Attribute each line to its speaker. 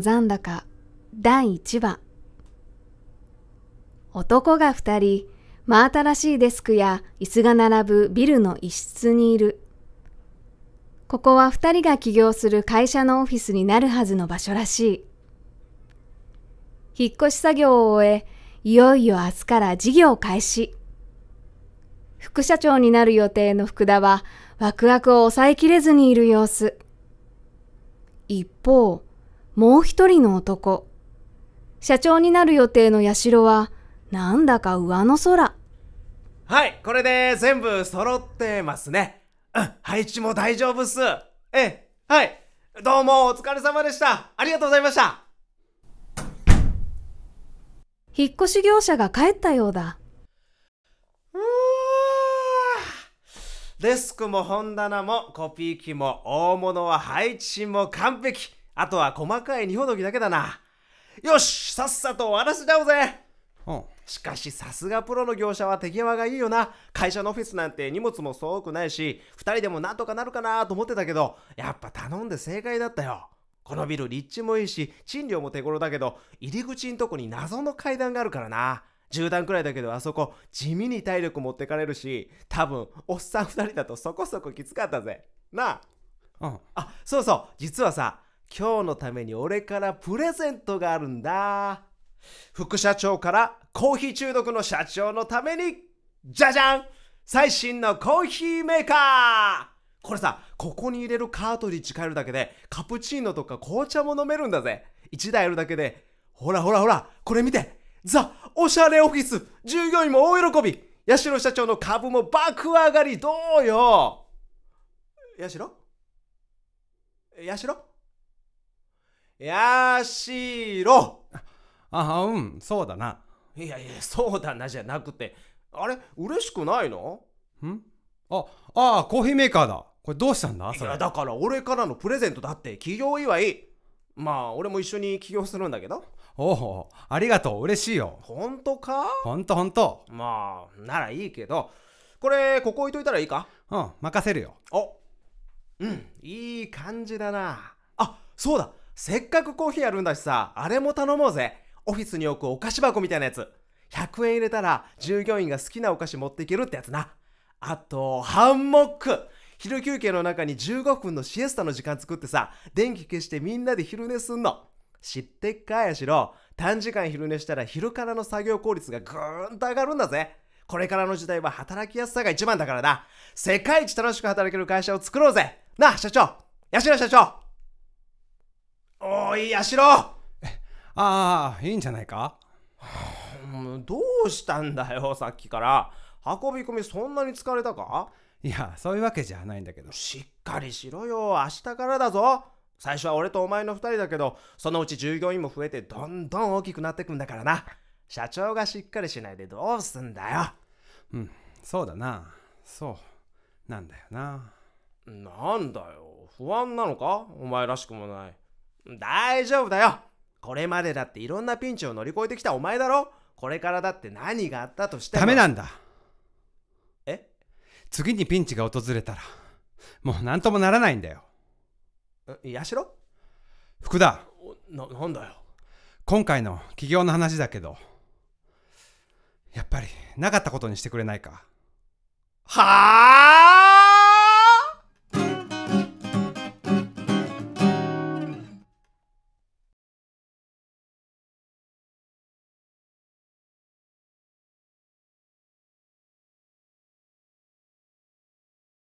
Speaker 1: 残高第1話男が2人真新しいデスクや椅子が並ぶビルの一室にいるここは2人が起業する会社のオフィスになるはずの場所らしい引っ越し作業を終えいよいよ明日から事業開始副社長になる予定の福田はワクワクを抑えきれずにいる様子一方もう一人の男。社長になる予定の社は、なんだか上の空。
Speaker 2: はい、これで全部揃ってますね。うん、配置も大丈夫っす。ええ、はい。どうもお疲れ様でした。ありがとうございました。
Speaker 1: 引っ越し業者が帰ったようだ。うー
Speaker 2: デスクも本棚もコピー機も大物は配置も完璧。あとは細かい二ほどきだけだな。よしさっさと終わらせちゃおうぜうん、しかしさすがプロの業者は手際がいいよな会社のオフィスなんて荷物もそう多くないし2人でもなんとかなるかなと思ってたけどやっぱ頼んで正解だったよこのビル立地もいいし賃料も手頃だけど入り口んとこに謎の階段があるからな10段くらいだけどあそこ地味に体力持ってかれるし多分おっさん2人だとそこそこきつかったぜなあ、うん、あそうそう実はさ今日のために俺からプレゼントがあるんだ。副社長からコーヒー中毒の社長のために、じゃじゃん最新のコーヒーメーカーこれさ、ここに入れるカートリッジ変えるだけで、カプチーノとか紅茶も飲めるんだぜ。1台あるだけで、ほらほらほら、これ見てザ・おしゃれオフィス従業員も大喜び八代社長の株も爆上がりどうよ八代八代やーしーろああうんそうだないやいやそうだなじゃなくてあれ嬉しくないのんあああコーヒーメーカーだこれどうしたんだそいやだから俺からのプレゼントだって企業祝いまあ俺も一緒に起業するんだけどおおありがとう嬉しいよ本当かほんとほんとまあならいいけどこれここ置いといたらいいかうん任せるよおうんいい感じだなあそうだせっかくコーヒーやるんだしさ、あれも頼もうぜ。オフィスに置くお菓子箱みたいなやつ。100円入れたら従業員が好きなお菓子持っていけるってやつな。あと、ハンモック昼休憩の中に15分のシエスタの時間作ってさ、電気消してみんなで昼寝すんの。知ってっかやしろ、短時間昼寝したら昼からの作業効率がぐーんと上がるんだぜ。これからの時代は働きやすさが一番だからな。世界一楽しく働ける会社を作ろうぜ。なあ、社長。やし社長。おい、やしろああ、いいんじゃないかどうしたんだよ、さっきから。運び込みそんなに疲れたかいや、そういうわけじゃないんだけど。しっかりしろよ、明日からだぞ。最初は俺とお前の2人だけど、そのうち従業員も増えてどんどん大きくなってくんだからな。社長がしっかりしないでどうすんだよ。うん、そうだな。そう。なんだよな。なんだよ。不安なのかお前らしくもない。大丈夫だよこれまでだっていろんなピンチを乗り越えてきたお前だろこれからだって何があったとしてもダメなんだえ次にピンチが訪れたらもう何ともならないんだよ八代福田ななんだよ今回の起業の話だけどやっぱりなかったことにしてくれないかはあ